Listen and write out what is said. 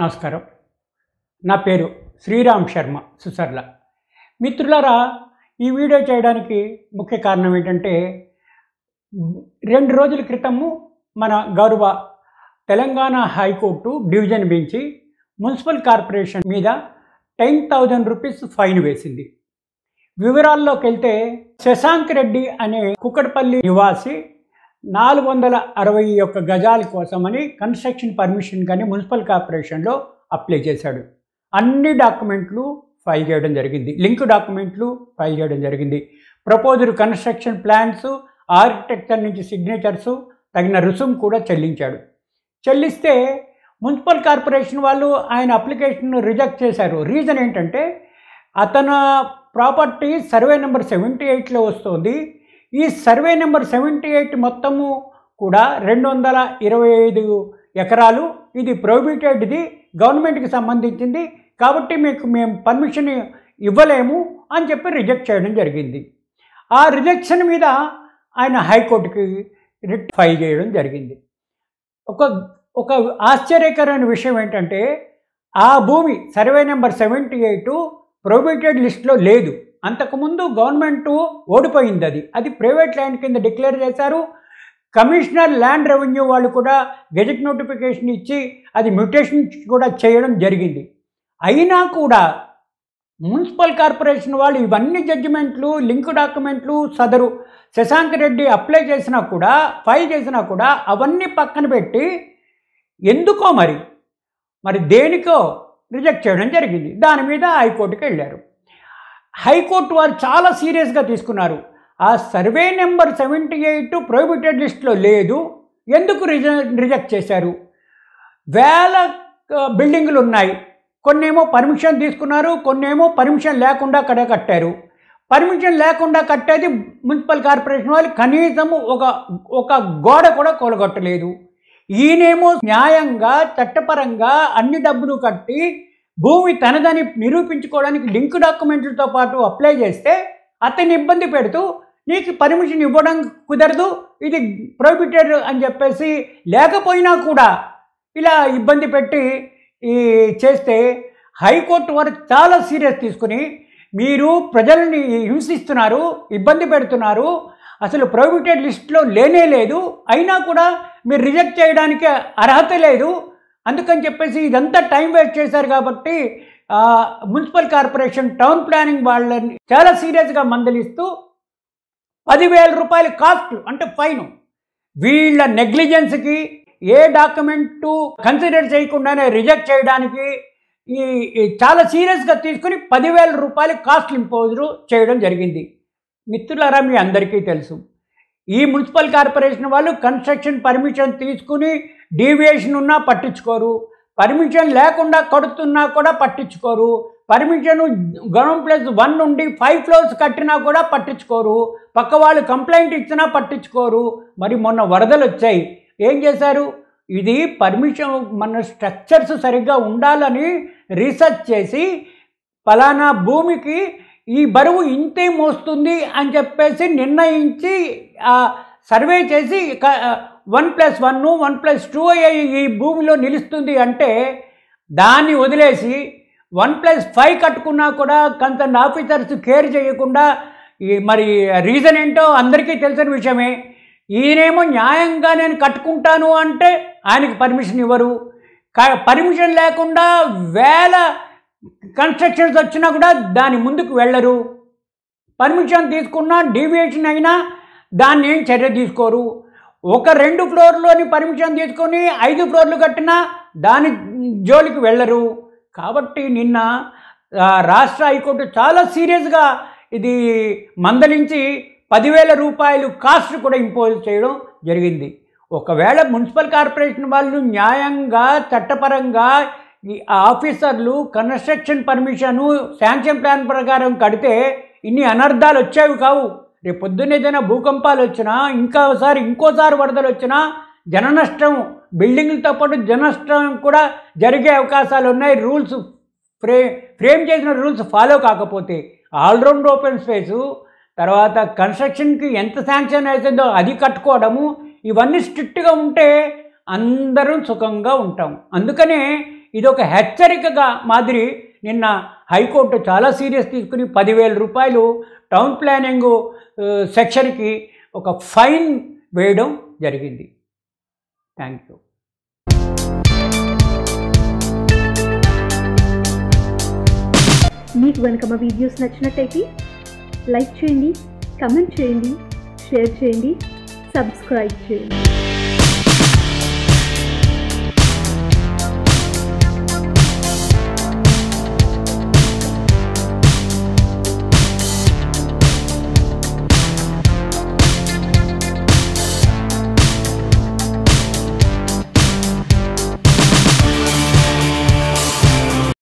నమస్కారం నా పేరు శ్రీరామ్ శర్మ సుసర్ల మిత్రులారా ఈ వీడియో చేయడానికి ముఖ్య కారణం ఏంటంటే రెండు రోజుల క్రితము మన గౌరవ Telangana high court division bench municipal corporation మీద టెన్ థౌజండ్ రూపీస్ ఫైన్ వేసింది వివరాల్లోకి వెళ్తే శశాంక్ రెడ్డి అనే కుక్కడపల్లి నివాసి నాలుగు వందల అరవై ఒక్క గజాల కోసమని కన్స్ట్రక్షన్ పర్మిషన్ కానీ మున్సిపల్ కార్పొరేషన్లో అప్లై చేశాడు అన్ని డాక్యుమెంట్లు ఫైల్ చేయడం జరిగింది లింక్ డాక్యుమెంట్లు ఫైల్ చేయడం జరిగింది ప్రపోజర్ కన్స్ట్రక్షన్ ప్లాన్స్ ఆర్కిటెక్చర్ నుంచి సిగ్నేచర్స్ తగిన రుసుం కూడా చెల్లించాడు చెల్లిస్తే మున్సిపల్ కార్పొరేషన్ వాళ్ళు ఆయన అప్లికేషన్ను రిజెక్ట్ చేశారు రీజన్ ఏంటంటే అతను ప్రాపర్టీ సర్వే నెంబర్ సెవెంటీ ఎయిట్లో వస్తుంది ఈ సర్వే నెంబర్ సెవెంటీ ఎయిట్ మొత్తము కూడా రెండు వందల ఇరవై ఐదు ఎకరాలు ఇది ప్రొహిబిటెడ్ది గవర్నమెంట్కి సంబంధించింది కాబట్టి మీకు మేము పర్మిషన్ ఇవ్వలేము అని చెప్పి రిజెక్ట్ చేయడం జరిగింది ఆ రిజెక్షన్ మీద ఆయన హైకోర్టుకి రిట్ ఫైల్ చేయడం జరిగింది ఒక ఒక ఆశ్చర్యకరమైన విషయం ఏంటంటే ఆ భూమి survey number seventy eight prohibited లిస్ట్లో లేదు అంతకుముందు గవర్నమెంట్ ఓడిపోయింది అది అది ప్రైవేట్ ల్యాండ్ కింద డిక్లేర్ చేశారు కమిషనర్ ల్యాండ్ రెవెన్యూ వాళ్ళు కూడా గెజెట్ నోటిఫికేషన్ ఇచ్చి అది మ్యూటేషన్ కూడా చేయడం జరిగింది అయినా కూడా మున్సిపల్ కార్పొరేషన్ వాళ్ళు ఇవన్నీ జడ్జిమెంట్లు లింక్ డాక్యుమెంట్లు సదరు శశాంక్ రెడ్డి అప్లై చేసినా కూడా ఫైల్ చేసినా కూడా అవన్నీ పక్కన పెట్టి ఎందుకో మరి మరి దేనికో రిజెక్ట్ చేయడం జరిగింది దాని మీద హైకోర్టుకి వెళ్ళారు హైకోర్టు వారు చాలా సీరియస్గా తీసుకున్నారు ఆ survey number seventy eight prohibited లిస్ట్లో లేదు ఎందుకు రిజ రిజెక్ట్ చేశారు వేల బిల్డింగులు ఉన్నాయి కొన్నేమో పర్మిషన్ తీసుకున్నారు కొన్నేమో పర్మిషన్ లేకుండా కడ కట్టారు పర్మిషన్ లేకుండా కట్టేది మున్సిపల్ కార్పొరేషన్ వాళ్ళు కనీసం ఒక ఒక గోడ కూడా కూలగొట్టలేదు ఈయనేమో న్యాయంగా చట్టపరంగా అన్ని డబ్బులు కట్టి భూమి తనదని నిరూపించుకోవడానికి లింక్ డాక్యుమెంట్లతో పాటు అప్లై చేస్తే అతన్ని ఇబ్బంది పెడుతూ నీకు పర్మిషన్ ఇవ్వడం కుదరదు ఇది ప్రోహిబిటెడ్ అని చెప్పేసి లేకపోయినా కూడా ఇలా ఇబ్బంది పెట్టి ఈ చేస్తే హైకోర్టు వారు చాలా సీరియస్ తీసుకుని మీరు ప్రజల్ని హింసిస్తున్నారు ఇబ్బంది పెడుతున్నారు అసలు ప్రోహిబిటెడ్ లిస్ట్లో లేనే లేదు అయినా కూడా మీరు రిజెక్ట్ చేయడానికి అర్హత లేదు అందుకని చెప్పేసి ఇదంతా టైం వేస్ట్ చేశారు కాబట్టి మున్సిపల్ కార్పొరేషన్ టౌన్ ప్లానింగ్ వాళ్ళని చాలా సీరియస్గా మందలిస్తూ పదివేల రూపాయల కాస్ట్ అంటే ఫైన్ వీళ్ళ నెగ్లిజెన్స్కి ఏ డాక్యుమెంటు కన్సిడర్ చేయకుండానే రిజెక్ట్ చేయడానికి ఈ చాలా సీరియస్గా తీసుకుని పదివేల రూపాయలు కాస్ట్ ఇంపోజ్ చేయడం జరిగింది మిత్రులారా మీ అందరికీ తెలుసు ఈ మున్సిపల్ కార్పొరేషన్ వాళ్ళు కన్స్ట్రక్షన్ పర్మిషన్ తీసుకుని డీవియేషన్ ఉన్నా పట్టించుకోరు పర్మిషన్ లేకుండా కడుతున్నా కూడా పట్టించుకోరు పర్మిషన్ గ్రౌండ్ ప్లస్ వన్ నుండి ఫైవ్ ఫ్లోర్స్ కట్టినా కూడా పట్టించుకోరు పక్క వాళ్ళు కంప్లైంట్ ఇచ్చినా పట్టించుకోరు మరి మొన్న వరదలు వచ్చాయి ఏం చేశారు ఇది పర్మిషన్ మన స్ట్రక్చర్స్ సరిగ్గా ఉండాలని రీసెర్చ్ చేసి ఫలానా భూమికి ఈ బరువు ఇంతే మోస్తుంది అని చెప్పేసి నిర్ణయించి సర్వే చేసి one plus one one plus two అయ్యే ఈ భూమిలో నిలుస్తుంది అంటే దాన్ని వదిలేసి వన్ ప్లస్ ఫైవ్ కట్టుకున్నా కూడా కొంత ఆఫీసర్స్ కేర్ చేయకుండా ఈ మరి రీజన్ ఏంటో అందరికీ తెలిసిన విషయమే ఈయనేమో న్యాయంగా నేను కట్టుకుంటాను అంటే ఆయనకి పర్మిషన్ ఇవ్వరు పర్మిషన్ లేకుండా వేల కన్స్ట్రక్షన్స్ వచ్చినా కూడా దాని ముందుకు వెళ్ళరు పర్మిషన్ తీసుకున్నా డీవియేషన్ అయినా దాన్ని ఏం చర్య తీసుకోరు ఒక రెండు ఫ్లోర్లోని పర్మిషన్ తీసుకొని ఐదు ఫ్లోర్లు కట్టినా దాని జోలికి వెళ్ళరు కాబట్టి నిన్న రాష్ట్ర హైకోర్టు చాలా సీరియస్గా ఇది మందలించి పదివేల రూపాయలు కాస్ట్ కూడా ఇంపోజ్ చేయడం జరిగింది ఒకవేళ మున్సిపల్ కార్పొరేషన్ వాళ్ళు న్యాయంగా చట్టపరంగా ఈ ఆఫీసర్లు కన్స్ట్రక్షన్ పర్మిషను శాంక్షన్ ప్లాన్ ప్రకారం కడితే ఇన్ని అనర్థాలు వచ్చేవి కావు రేపు పొద్దున్న ఏదైనా భూకంపాలు వచ్చినా ఇంకోసారి ఇంకోసారి వరదలు వచ్చినా జన నష్టం బిల్డింగ్లతో పాటు జన నష్టం కూడా జరిగే అవకాశాలు ఉన్నాయి రూల్స్ ఫ్రే ఫ్రేమ్ చేసిన రూల్స్ ఫాలో కాకపోతే ఆల్రౌండ్ ఓపెన్ స్పేసు తర్వాత కన్స్ట్రక్షన్కి ఎంత శాంక్షన్ అవుతుందో అది కట్టుకోవడము ఇవన్నీ స్ట్రిక్ట్గా ఉంటే అందరం సుఖంగా ఉంటాం అందుకనే ఇది ఒక హెచ్చరికగా మాదిరి నిన్న హైకోర్టు చాలా సీరియస్ తీసుకుని పదివేల రూపాయలు టౌన్ ప్లానింగ్ సెక్షన్కి ఒక ఫైన్ వేయడం జరిగింది థ్యాంక్ యూ మీకు కనుక మా వీడియోస్ నచ్చినట్టయితే లైక్ చేయండి కమెంట్ చేయండి షేర్ చేయండి సబ్స్క్రైబ్ చేయండి